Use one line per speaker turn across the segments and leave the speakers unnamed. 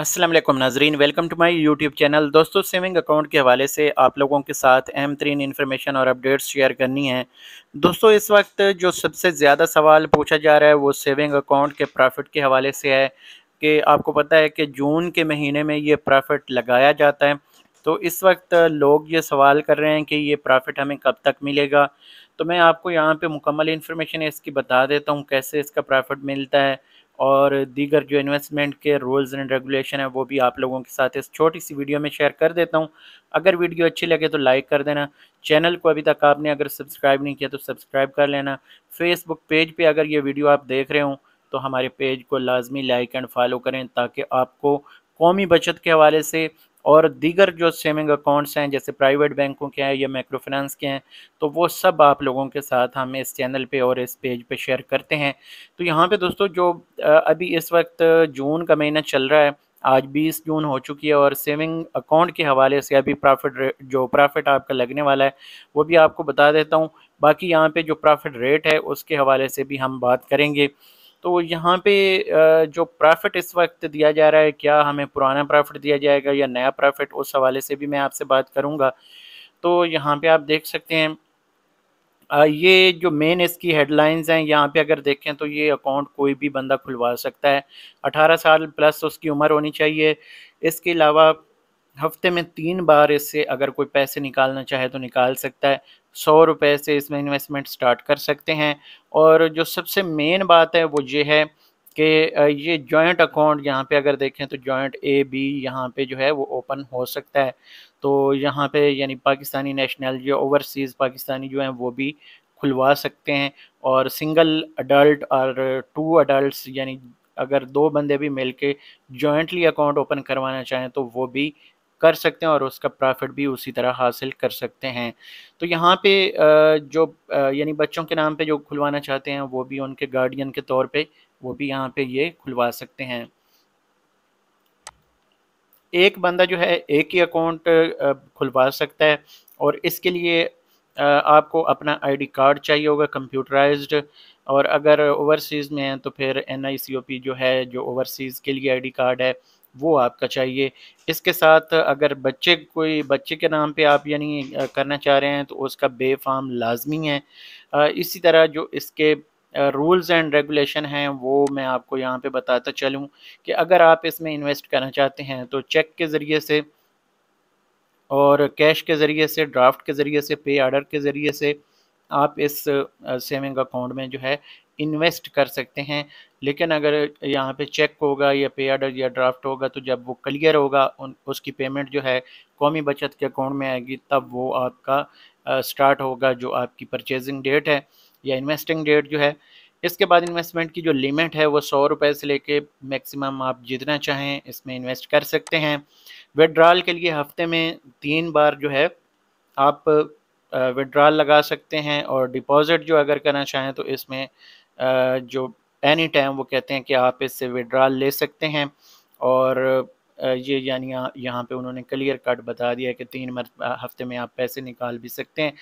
असलम नाजरीन welcome to my YouTube channel दोस्तों saving account के हवाले से आप लोगों के साथ अहम तरीन इन्फॉर्मेशन और अपडेट्स शेयर करनी है दोस्तों इस वक्त जो सबसे ज़्यादा सवाल पूछा जा रहा है वो सेविंग अकाउंट के प्रॉफिट के हवाले से है कि आपको पता है कि जून के महीने में ये प्रॉफिट लगाया जाता है तो इस वक्त लोग ये सवाल कर रहे हैं कि ये प्रॉफिट हमें कब तक मिलेगा तो मैं आपको यहाँ पर मुकम्मल इन्फॉर्मेशन इसकी बता देता हूँ कैसे इसका प्रॉफिट मिलता है और दीगर जो इन्वेस्टमेंट के रूल्स एंड रेगुलेशन है वो भी आप लोगों के साथ इस छोटी सी वीडियो में शेयर कर देता हूँ अगर वीडियो अच्छी लगे तो लाइक कर देना चैनल को अभी तक आपने अगर सब्सक्राइब नहीं किया तो सब्सक्राइब कर लेना फेसबुक पेज पे अगर ये वीडियो आप देख रहे हो तो हमारे पेज को लाजमी लाइक एंड फॉलो करें ताकि आपको कौमी बचत के हवाले से और दीगर जो सेविंग अकाउंट्स हैं जैसे प्राइवेट बैंकों के हैं या माइक्रो फाइनेंस के हैं तो वो सब आप लोगों के साथ हम इस चैनल पे और इस पेज पे शेयर करते हैं तो यहाँ पे दोस्तों जो अभी इस वक्त जून का महीना चल रहा है आज 20 जून हो चुकी है और सेविंग अकाउंट के हवाले से अभी प्रॉफिट जो प्रॉफिट आपका लगने वाला है वो भी आपको बता देता हूँ बाकी यहाँ पर जो प्रॉफिट रेट है उसके हवाले से भी हम बात करेंगे तो यहाँ पे जो प्रॉफिट इस वक्त दिया जा रहा है क्या हमें पुराना प्रॉफिट दिया जाएगा या नया प्रॉफिट उस हवाले से भी मैं आपसे बात करूँगा तो यहाँ पे आप देख सकते हैं ये जो मेन इसकी हेडलाइंस हैं यहाँ पे अगर देखें तो ये अकाउंट कोई भी बंदा खुलवा सकता है 18 साल प्लस उसकी उम्र होनी चाहिए इसके अलावा हफ्ते में तीन बार इससे अगर कोई पैसे निकालना चाहे तो निकाल सकता है सौ रुपए से इसमें इन्वेस्टमेंट स्टार्ट कर सकते हैं और जो सबसे मेन बात है वो ये है कि ये जॉइंट अकाउंट यहाँ पे अगर देखें तो जॉइंट ए बी यहाँ पे जो है वो ओपन हो सकता है तो यहाँ पे यानी पाकिस्तानी नेशनल या ओवरसीज़ पाकिस्तानी जो हैं वो भी खुलवा सकते हैं और सिंगल अडल्ट और टू अडल्ट यानी अगर दो बंदे भी मिल के जॉइंटली अकाउंट ओपन करवाना चाहें तो वो भी कर सकते हैं और उसका प्रॉफिट भी उसी तरह हासिल कर सकते हैं तो यहाँ पे जो यानी बच्चों के नाम पे जो खुलवाना चाहते हैं वो भी उनके गार्डियन के तौर पे वो भी यहाँ पे ये खुलवा सकते हैं एक बंदा जो है एक ही अकाउंट खुलवा सकता है और इसके लिए आपको अपना आईडी कार्ड चाहिए होगा कंप्यूटराइज्ड और अगर ओवरसीज़ में है तो फिर एन जो है जो ओवरसीज़ के लिए आईडी कार्ड है वो आपका चाहिए इसके साथ अगर बच्चे कोई बच्चे के नाम पे आप यानी करना चाह रहे हैं तो उसका बे फार्म लाजमी है इसी तरह जो इसके रूल्स एंड रेगुलेशन हैं वो मैं आपको यहाँ पे बताता चलूँ कि अगर आप इसमें इन्वेस्ट करना चाहते हैं तो चेक के ज़रिए से और कैश के ज़रिए से ड्राफ्ट के ज़रिए से पे आर्डर के ज़रिए से आप इस सेविंग अकाउंट में जो है इन्वेस्ट कर सकते हैं लेकिन अगर यहाँ पे चेक होगा या पे आर्डर या ड्राफ्ट होगा तो जब वो क्लियर होगा उन उसकी पेमेंट जो है कौमी बचत के अकाउंट में आएगी तब वो आपका आ, स्टार्ट होगा जो आपकी परचेजिंग डेट है या इन्वेस्टिंग डेट जो है इसके बाद इन्वेस्टमेंट की जो लिमिट है वो सौ रुपये से लेके मैक्सिमम आप जितना चाहें इसमें इन्वेस्ट कर सकते हैं विड्रॉल के लिए हफ्ते में तीन बार जो है आप विड्रॉल लगा सकते हैं और डिपॉजिट जो अगर करना चाहें तो इसमें जो एनी टाइम वो कहते हैं कि आप इससे विड्रॉल ले सकते हैं और ये यानी यहाँ पे उन्होंने क्लियर कट बता दिया कि तीन मरतबा हफ्ते में आप पैसे निकाल भी सकते हैं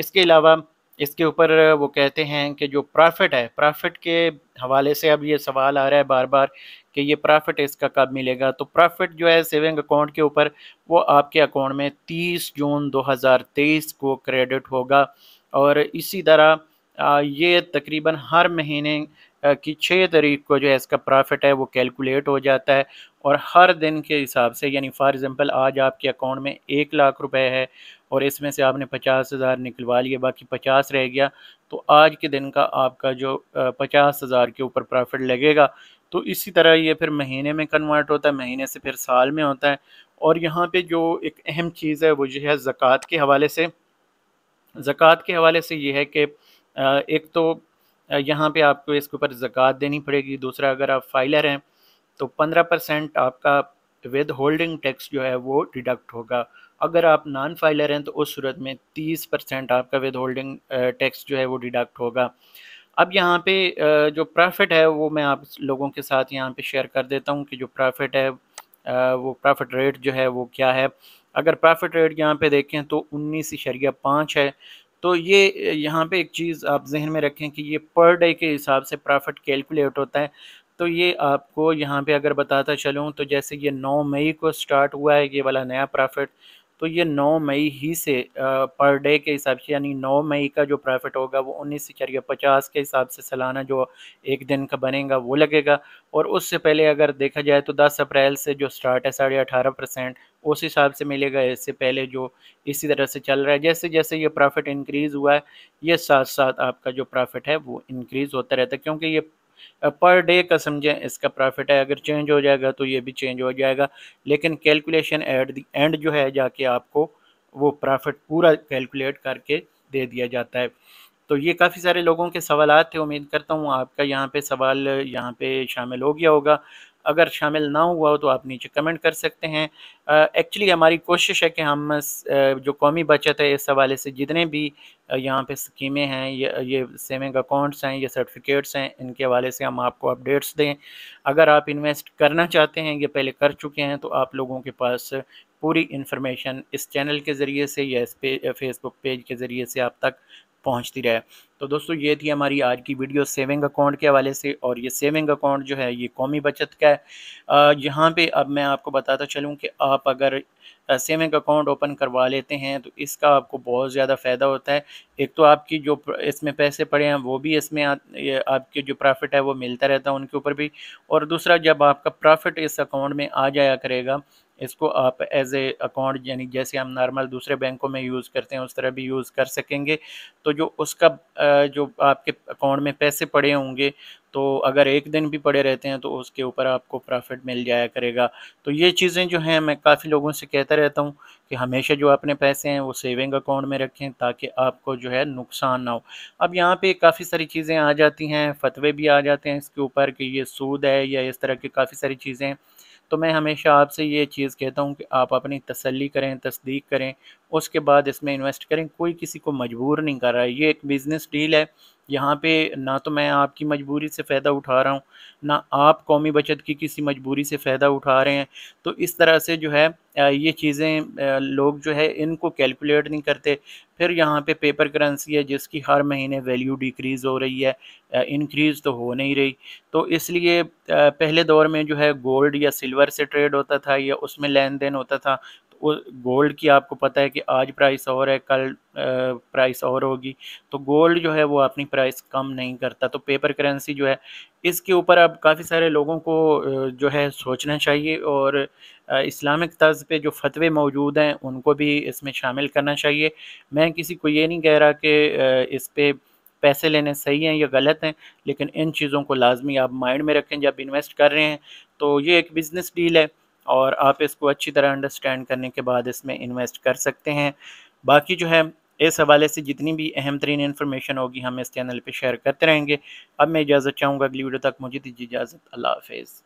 इसके अलावा इसके ऊपर वो कहते हैं कि जो प्रॉफिट है प्रॉफिट के हवाले से अब ये सवाल आ रहा है बार बार कि ये प्रॉफिट इसका कब मिलेगा तो प्रॉफिट जो है सेविंग अकाउंट के ऊपर वो आपके अकाउंट में 30 जून 2023 को क्रेडिट होगा और इसी तरह ये तकरीबन हर महीने की छः तारीख को जो है इसका प्रॉफिट है वो कैलकुलेट हो जाता है और हर दिन के हिसाब से यानी फॉर एग्ज़ाम्पल आज आपके अकाउंट में एक लाख रुपए है और इसमें से आपने पचास हज़ार निकलवा लिए बाकी पचास रह गया तो आज के दिन का आपका जो पचास हज़ार के ऊपर प्रॉफिट लगेगा तो इसी तरह ये फिर महीने में कन्वर्ट होता है महीने से फिर साल में होता है और यहाँ पर जो एक अहम चीज़ है वो जो है ज़क़़त के हवाले से ज़क़़त के हवाले से ये है कि एक तो यहाँ पे आपको इसके ऊपर ज़क़़त देनी पड़ेगी दूसरा अगर आप फाइलर हैं तो पंद्रह परसेंट आपका विद होल्डिंग टैक्स जो है वो डिडक्ट होगा अगर आप नॉन फाइलर हैं तो उस सूरत में तीस परसेंट आपका विद होल्डिंग टैक्स जो है वो डिडक्ट होगा अब यहाँ पे जो प्रॉफिट है वो मैं आप लोगों के साथ यहाँ पे शेयर कर देता हूँ कि जो प्रॉफिट है वो प्रॉफिट रेट जो है वो क्या है अगर प्रॉफिट रेट यहाँ पे देखें तो उन्नीस शरिया पाँच है तो ये यहाँ पे एक चीज़ आप जहन में रखें कि ये पर डे के हिसाब से प्रॉफिट कैलकुलेट होता है तो ये आपको यहाँ पे अगर बताता चलूँ तो जैसे ये 9 मई को स्टार्ट हुआ है ये वाला नया प्रॉफिट तो ये 9 मई ही से पर डे के हिसाब से यानी 9 मई का जो प्रॉफिट होगा वो उन्नीस से चार पचास के हिसाब से सालाना जो एक दिन का बनेगा वो लगेगा और उससे पहले अगर देखा जाए तो 10 अप्रैल से जो स्टार्ट है साढ़े अठारह परसेंट उस हिसाब से मिलेगा इससे पहले जो इसी तरह से चल रहा है जैसे जैसे ये प्रॉफिट इंक्रीज़ हुआ है ये साथ साथ आपका जो प्रॉफिट है वो इंक्रीज़ होता रहता है क्योंकि ये पर डे का समझें इसका प्रॉफिट है अगर चेंज हो जाएगा तो ये भी चेंज हो जाएगा लेकिन कैलकुलेशन एट द एंड जो है जाके आपको वो प्रॉफिट पूरा कैलकुलेट करके दे दिया जाता है तो ये काफ़ी सारे लोगों के सवाल थे उम्मीद करता हूँ आपका यहाँ पे सवाल यहाँ पे शामिल हो गया होगा अगर शामिल ना हुआ हो तो आप नीचे कमेंट कर सकते हैं एक्चुअली हमारी कोशिश है कि हम जो कौमी बचत है इस हवाले से जितने भी यहाँ पे स्कीमें हैं ये ये सेविंग अकाउंट्स हैं ये सर्टिफिकेट्स हैं इनके हवाले से हम आपको अपडेट्स दें अगर आप इन्वेस्ट करना चाहते हैं ये पहले कर चुके हैं तो आप लोगों के पास पूरी इन्फॉर्मेशन इस चैनल के ज़रिए से या इस पे फेसबुक पेज के ज़रिए से आप तक पहुंचती रहे तो दोस्तों ये थी हमारी आज की वीडियो सेविंग अकाउंट के हवाले से और ये सेविंग अकाउंट जो है ये कौमी बचत का है यहाँ पे अब मैं आपको बताता चलूँ कि आप अगर सेविंग अकाउंट ओपन करवा लेते हैं तो इसका आपको बहुत ज़्यादा फ़ायदा होता है एक तो आपकी जो इसमें पैसे पड़े हैं वो भी इसमें आपके जो प्रॉफिट है वो मिलता रहता है उनके ऊपर भी और दूसरा जब आपका प्रॉफिट इस अकाउंट में आ जाया करेगा इसको आप एज ए अकाउंट यानी जैसे हम नॉर्मल दूसरे बैंकों में यूज़ करते हैं उस तरह भी यूज़ कर सकेंगे तो जो उसका जो आपके अकाउंट में पैसे पड़े होंगे तो अगर एक दिन भी पड़े रहते हैं तो उसके ऊपर आपको प्रॉफिट मिल जाया करेगा तो ये चीज़ें जो हैं मैं काफ़ी लोगों से कहता रहता हूँ कि हमेशा जो अपने पैसे हैं वो सेविंग अकाउंट में रखें ताकि आपको जो है नुकसान ना हो अब यहाँ पे काफ़ी सारी चीज़ें आ जाती हैं फतवे भी आ जाते हैं इसके ऊपर कि ये सूद है या इस तरह की काफ़ी सारी चीज़ें तो मैं हमेशा आपसे ये चीज़ कहता हूँ कि आप अपनी तसल्ली करें तस्दीक करें उसके बाद इसमें इन्वेस्ट करें कोई किसी को मजबूर नहीं कर रहा है ये एक बिज़नेस डील है यहाँ पे ना तो मैं आपकी मजबूरी से फ़ायदा उठा रहा हूँ ना आप कौमी बचत की किसी मजबूरी से फ़ायदा उठा रहे हैं तो इस तरह से जो है ये चीज़ें लोग जो है इनको कैलकुलेट नहीं करते फिर यहाँ पे पेपर करेंसी है जिसकी हर महीने वैल्यू डिक्रीज़ हो रही है इंक्रीज़ तो हो नहीं रही तो इसलिए पहले दौर में जो है गोल्ड या सिल्वर से ट्रेड होता था या उसमें लेन देन होता था गोल्ड की आपको पता है कि आज प्राइस और है कल प्राइस और होगी तो गोल्ड जो है वो अपनी प्राइस कम नहीं करता तो पेपर करेंसी जो है इसके ऊपर अब काफ़ी सारे लोगों को जो है सोचना चाहिए और इस्लामिक तर्ज पे जो फतवे मौजूद हैं उनको भी इसमें शामिल करना चाहिए मैं किसी को ये नहीं कह रहा कि इस पर पैसे लेने सही हैं या गलत हैं लेकिन इन चीज़ों को लाजमी आप माइंड में रखें जब इन्वेस्ट कर रहे हैं तो ये एक बिज़नेस डील है और आप इसको अच्छी तरह अंडरस्टैंड करने के बाद इसमें इन्वेस्ट कर सकते हैं बाकी जो है इस हवाले से जितनी भी अहम तरीन इन्फॉर्मेशन होगी हम इस चैनल पर शेयर करते रहेंगे अब मैं इजाज़त चाहूँगा अगली वीडियो तक मुझे दीजिए इजाज़त अल्लाह हाफिज़